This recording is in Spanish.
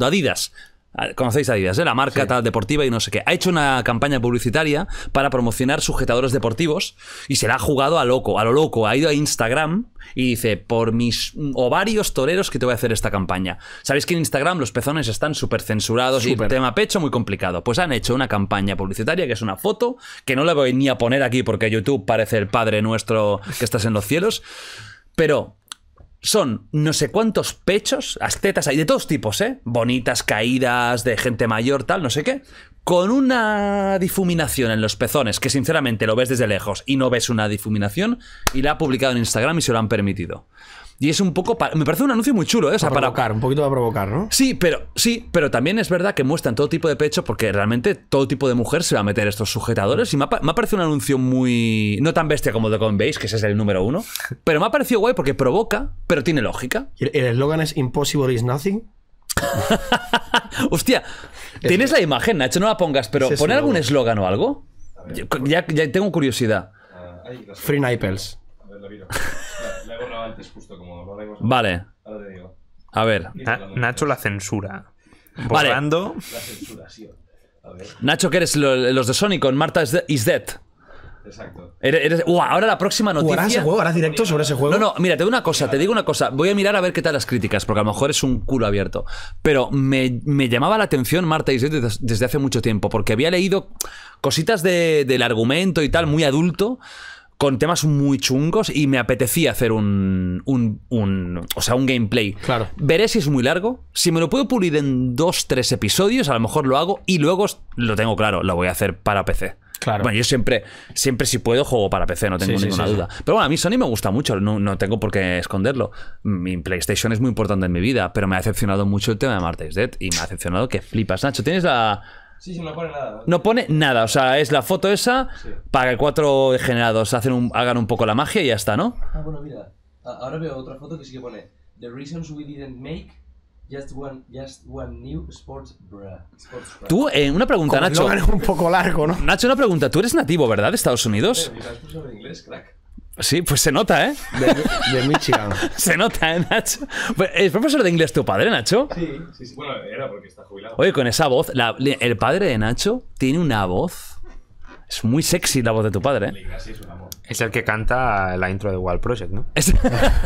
Adidas. Ah, conocéis Adidas, ¿eh? la marca tal deportiva y no sé qué. Ha hecho una campaña publicitaria para promocionar sujetadores deportivos y se la ha jugado a loco, a lo loco. Ha ido a Instagram y dice, por mis ovarios toreros que te voy a hacer esta campaña. Sabéis que en Instagram los pezones están súper censurados y el tema pecho muy complicado. Pues han hecho una campaña publicitaria que es una foto, que no la voy ni a poner aquí porque YouTube parece el Padre Nuestro que estás en los cielos, pero son no sé cuántos pechos, astetas hay de todos tipos, ¿eh? Bonitas, caídas, de gente mayor, tal, no sé qué. Con una difuminación en los pezones, que sinceramente lo ves desde lejos y no ves una difuminación, y la ha publicado en Instagram y se lo han permitido. Y es un poco. me parece un anuncio muy chulo, ¿eh? O provocar, un poquito a provocar, ¿no? Sí, pero sí, pero también es verdad que muestran todo tipo de pecho porque realmente todo tipo de mujer se va a meter estos sujetadores. Y me ha, parecido un anuncio muy. No tan bestia como The Base, que ese es el número uno. Pero me ha parecido guay porque provoca, pero tiene lógica. el eslogan es Impossible is nothing? Hostia, tienes la imagen, Nacho, no la pongas, pero ¿poner algún eslogan o algo? Ya, ya, tengo curiosidad. Free nipples. Vale. A ver. Nacho la censura. Nacho, que eres los de Sonic con Marta is, Dead. Exacto. ahora la próxima noticia. ¿Harás juego? directo sobre ese juego? No, no, mira, te digo una cosa, te digo una cosa. Voy a mirar a ver qué tal las críticas, porque a lo mejor es un culo abierto. Pero me, llamaba la atención Marta is desde, desde hace mucho tiempo, porque había leído cositas del argumento y tal, muy adulto con temas muy chungos y me apetecía hacer un, un, o sea, un gameplay. Claro. Veré si es muy largo. Si me lo puedo pulir en dos, tres episodios, a lo mejor lo hago y luego lo tengo claro, lo voy a hacer para PC. Claro. Bueno, yo siempre, siempre si puedo, juego para PC, no tengo ninguna duda. Pero bueno, a mí Sony me gusta mucho, no, tengo por qué esconderlo. Mi PlayStation es muy importante en mi vida, pero me ha decepcionado mucho el tema de Martes Dead y me ha decepcionado que flipas. Nacho, ¿tienes la, Sí, sí, no pone nada. No pone nada, o sea, es la foto esa para que cuatro degenerados hacen un, hagan un poco la magia y ya está, ¿no? Ah, bueno, mira, ahora veo otra foto que sí que pone The reasons we didn't make Just one, just one new sports bra. Tú, eh, una pregunta, Como Nacho. un poco largo, ¿no? Nacho, una pregunta. Tú eres nativo, ¿verdad? De Estados Unidos. Sí, eh, en inglés, crack. Sí, pues se nota, ¿eh? De, Michigan. se nota, ¿eh, Nacho? Pues, ¿Es profesor de inglés tu padre, Nacho? Sí, sí, sí. Bueno, era porque está jubilado. Oye, con esa voz, el padre de Nacho tiene una voz. Es muy sexy la voz de tu padre, ¿eh? Es el que canta la intro de Wall Project, ¿no?